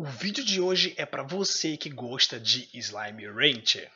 O vídeo de hoje é para você que gosta de Slime Rancher.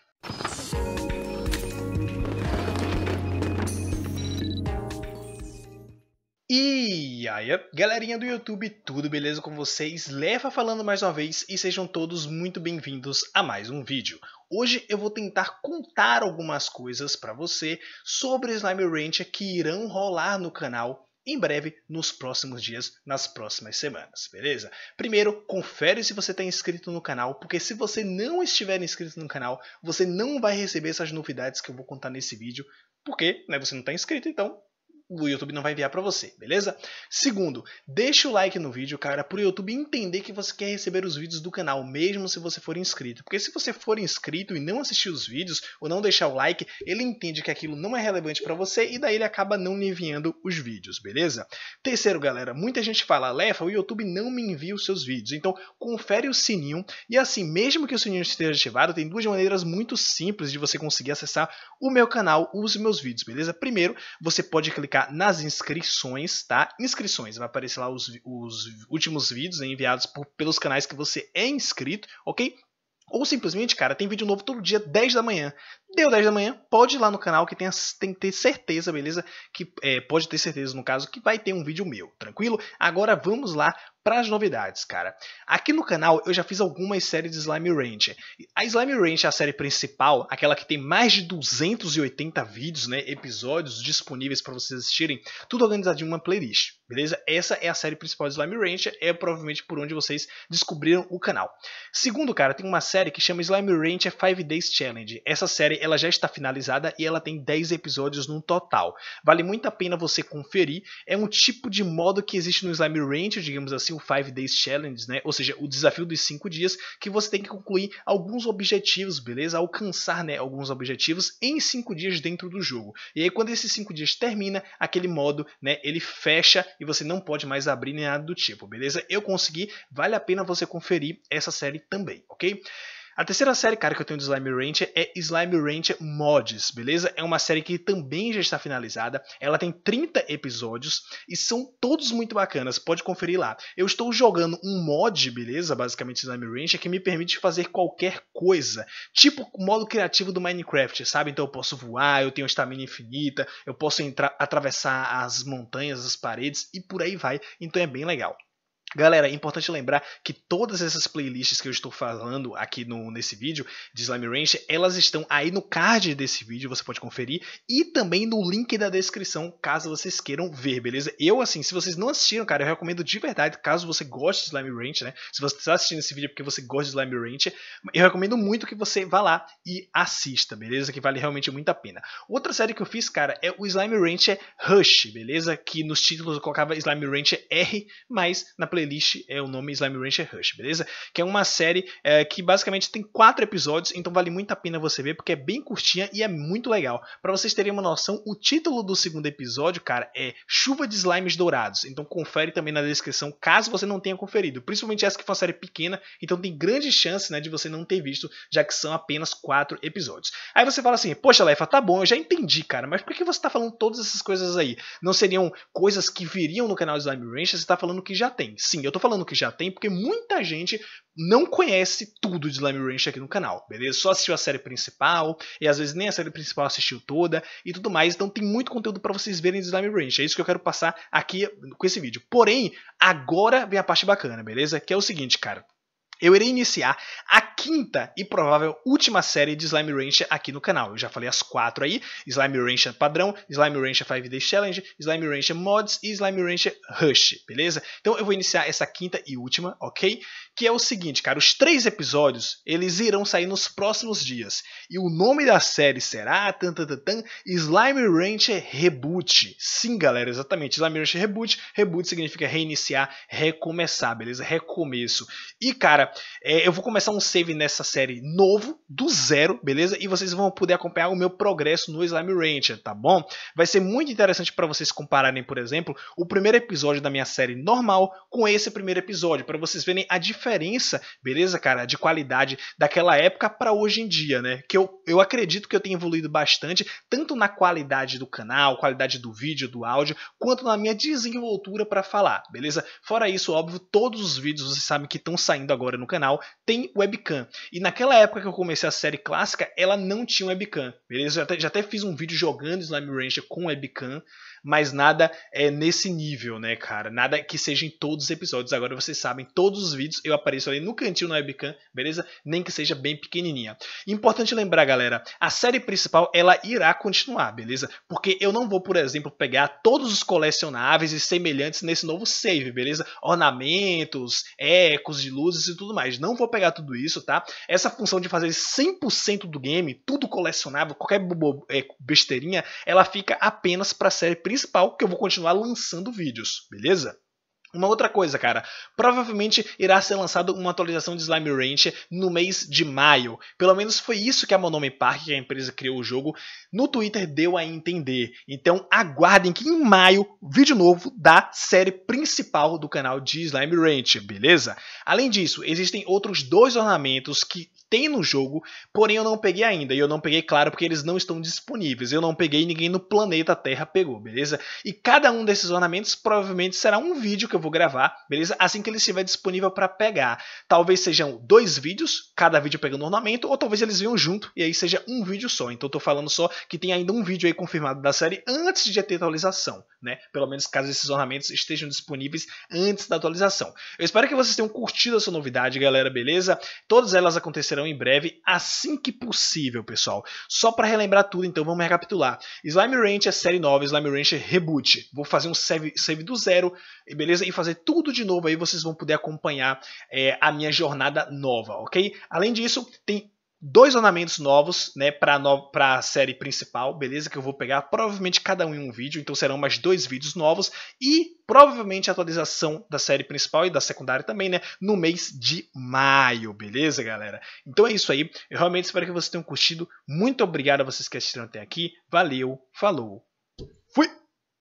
E aí, galerinha do YouTube, tudo beleza com vocês? Leva falando mais uma vez e sejam todos muito bem-vindos a mais um vídeo. Hoje eu vou tentar contar algumas coisas para você sobre Slime Rancher que irão rolar no canal em breve nos próximos dias, nas próximas semanas, beleza? Primeiro, confere se você está inscrito no canal, porque se você não estiver inscrito no canal, você não vai receber essas novidades que eu vou contar nesse vídeo, porque né, você não está inscrito, então o YouTube não vai enviar para você, beleza? Segundo, deixa o like no vídeo, cara, para o YouTube entender que você quer receber os vídeos do canal, mesmo se você for inscrito. Porque se você for inscrito e não assistir os vídeos ou não deixar o like, ele entende que aquilo não é relevante para você e daí ele acaba não lhe enviando os vídeos, beleza? Terceiro, galera, muita gente fala, Lefa, o YouTube não me envia os seus vídeos, então confere o sininho e assim, mesmo que o sininho esteja ativado, tem duas maneiras muito simples de você conseguir acessar o meu canal, os meus vídeos, beleza? Primeiro, você pode clicar clicar nas inscrições, tá? Inscrições, vai aparecer lá os, os últimos vídeos né, enviados por, pelos canais que você é inscrito, ok? Ou simplesmente, cara, tem vídeo novo todo dia, 10 da manhã. Deu 10 da manhã, pode ir lá no canal que tem, tem que ter certeza, beleza? Que é, pode ter certeza, no caso, que vai ter um vídeo meu, tranquilo? Agora vamos lá para as novidades, cara. Aqui no canal eu já fiz algumas séries de Slime Rancher. A Slime Rancher é a série principal, aquela que tem mais de 280 vídeos, né, episódios disponíveis para vocês assistirem, tudo organizado em uma playlist, beleza? Essa é a série principal de Slime Rancher, é provavelmente por onde vocês descobriram o canal. Segundo, cara, tem uma série que chama Slime Rancher é 5 Days Challenge. Essa série é ela já está finalizada e ela tem 10 episódios no total. Vale muito a pena você conferir. É um tipo de modo que existe no Slime Ranch, digamos assim, o 5 Days Challenge, né? Ou seja, o desafio dos 5 dias que você tem que concluir alguns objetivos, beleza? Alcançar, né, alguns objetivos em 5 dias dentro do jogo. E aí quando esses 5 dias termina, aquele modo, né, ele fecha e você não pode mais abrir nem nada do tipo, beleza? Eu consegui, vale a pena você conferir essa série também, OK? A terceira série, cara, que eu tenho de Slime Rancher é Slime Rancher Mods, beleza? É uma série que também já está finalizada. Ela tem 30 episódios e são todos muito bacanas. Pode conferir lá. Eu estou jogando um mod, beleza? Basicamente Slime Rancher que me permite fazer qualquer coisa, tipo o modo criativo do Minecraft, sabe? Então eu posso voar, eu tenho estamina infinita, eu posso entrar, atravessar as montanhas, as paredes e por aí vai. Então é bem legal. Galera, é importante lembrar que todas essas playlists que eu estou falando aqui no, nesse vídeo de Slime Ranch, elas estão aí no card desse vídeo, você pode conferir, e também no link da descrição, caso vocês queiram ver, beleza? Eu, assim, se vocês não assistiram, cara, eu recomendo de verdade, caso você goste de Slime Ranch, né? Se você está assistindo esse vídeo porque você gosta de Slime Ranch, eu recomendo muito que você vá lá e assista, beleza? Que vale realmente muito a pena. Outra série que eu fiz, cara, é o Slime Ranch Rush, beleza? Que nos títulos eu colocava Slime Ranch R, mas na playlist playlist é o nome Slime Rancher Rush, beleza? Que é uma série é, que basicamente tem quatro episódios, então vale muito a pena você ver, porque é bem curtinha e é muito legal. Para vocês terem uma noção, o título do segundo episódio, cara, é Chuva de Slimes Dourados. Então confere também na descrição, caso você não tenha conferido. Principalmente essa que foi uma série pequena, então tem grande chance né, de você não ter visto, já que são apenas quatro episódios. Aí você fala assim, poxa, Lefa, tá bom, eu já entendi, cara, mas por que você tá falando todas essas coisas aí? Não seriam coisas que viriam no canal Slime Rancher? Você tá falando que já tem sim, eu tô falando que já tem porque muita gente não conhece tudo de Slime Ranch aqui no canal, beleza? Só assistiu a série principal, e às vezes nem a série principal assistiu toda e tudo mais, então tem muito conteúdo para vocês verem de Slime Ranch. É isso que eu quero passar aqui com esse vídeo. Porém, agora vem a parte bacana, beleza? Que é o seguinte, cara. Eu irei iniciar a quinta e provável última série de Slime Rancher aqui no canal. Eu já falei as quatro aí: Slime Rancher padrão, Slime Rancher 5 Day Challenge, Slime Rancher Mods e Slime Rancher Rush, beleza? Então eu vou iniciar essa quinta e última, ok? Que é o seguinte, cara, os três episódios eles irão sair nos próximos dias e o nome da série será tan, tan, tan, tan Slime Rancher Reboot. Sim, galera, exatamente. Slime Rancher Reboot. Reboot significa reiniciar, recomeçar, beleza? Recomeço. E cara, é, eu vou começar um save nessa série novo, do zero, beleza? E vocês vão poder acompanhar o meu progresso no Slime Ranger, tá bom? Vai ser muito interessante para vocês compararem, por exemplo, o primeiro episódio da minha série normal com esse primeiro episódio, para vocês verem a diferença, beleza, cara, de qualidade daquela época para hoje em dia, né? Que eu, eu acredito que eu tenho evoluído bastante, tanto na qualidade do canal, qualidade do vídeo, do áudio, quanto na minha desenvoltura para falar, beleza? Fora isso, óbvio, todos os vídeos, vocês sabem que estão saindo agora no canal, tem webcam, e naquela época que eu comecei a série clássica, ela não tinha webcam, beleza? Eu até, já até fiz um vídeo jogando Slime Rancher com webcam, mas nada é nesse nível, né, cara? Nada que seja em todos os episódios. Agora vocês sabem, todos os vídeos eu apareço ali no cantinho na webcam, beleza? Nem que seja bem pequenininha. Importante lembrar, galera, a série principal ela irá continuar, beleza? Porque eu não vou, por exemplo, pegar todos os colecionáveis e semelhantes nesse novo save, beleza? Ornamentos, ecos de luzes e tudo mais. Não vou pegar tudo isso, tá? tá? Essa função de fazer 100% do game, tudo colecionável, qualquer é, besteirinha, ela fica apenas para a série principal, que eu vou continuar lançando vídeos, beleza? Uma outra coisa, cara, provavelmente irá ser lançado uma atualização de Slime Ranch no mês de maio. Pelo menos foi isso que a Monome Park, que é a empresa que criou o jogo, no Twitter deu a entender. Então aguardem que em maio, vídeo novo da série principal do canal de Slime Ranch, beleza? Além disso, existem outros dois ornamentos que tem no jogo, porém eu não peguei ainda. E eu não peguei, claro, porque eles não estão disponíveis. Eu não peguei, ninguém no planeta Terra pegou, beleza? E cada um desses ornamentos provavelmente será um vídeo que eu vou gravar, beleza? Assim que ele estiver disponível para pegar. Talvez sejam dois vídeos, cada vídeo pegando ornamento, ou talvez eles venham junto e aí seja um vídeo só. Então eu tô falando só que tem ainda um vídeo aí confirmado da série antes de ter atualização, né? Pelo menos caso esses ornamentos estejam disponíveis antes da atualização. Eu espero que vocês tenham curtido essa novidade, galera, beleza? Todas elas aconteceram acontecerão em breve, assim que possível, pessoal. Só para relembrar tudo, então vamos recapitular. Slime Ranch é série nova, Slime Ranch é reboot. Vou fazer um save, save do zero, beleza? E fazer tudo de novo aí, vocês vão poder acompanhar é, a minha jornada nova, ok? Além disso, tem dois ornamentos novos, né, pra, no, a série principal, beleza? Que eu vou pegar provavelmente cada um em um vídeo, então serão mais dois vídeos novos e provavelmente a atualização da série principal e da secundária também, né, no mês de maio, beleza, galera? Então é isso aí, eu realmente espero que vocês tenham curtido, muito obrigado a vocês que assistiram até aqui, valeu, falou, fui!